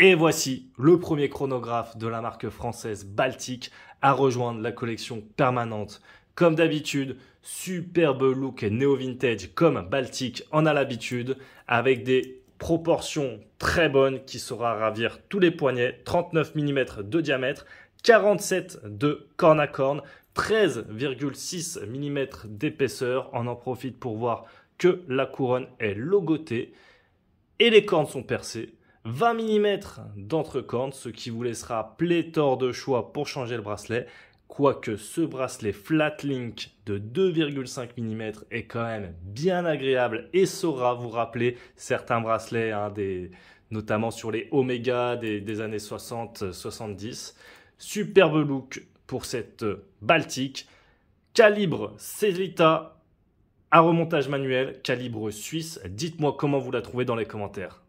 Et voici le premier chronographe de la marque française Baltic à rejoindre la collection permanente. Comme d'habitude, superbe look néo-vintage comme Baltic en a l'habitude, avec des proportions très bonnes qui saura ravir tous les poignets, 39 mm de diamètre, 47 de corne à corne, 13,6 mm d'épaisseur. On en profite pour voir que la couronne est logotée et les cornes sont percées. 20 mm d'entrecorne, ce qui vous laissera pléthore de choix pour changer le bracelet, quoique ce bracelet Flatlink de 2,5 mm est quand même bien agréable et saura vous rappeler certains bracelets, hein, notamment sur les Omega des, années 60-70. Superbe look pour cette euh, Baltique. Calibre Celita à remontage manuel, calibre suisse. Dites-moi comment vous la trouvez dans les commentaires.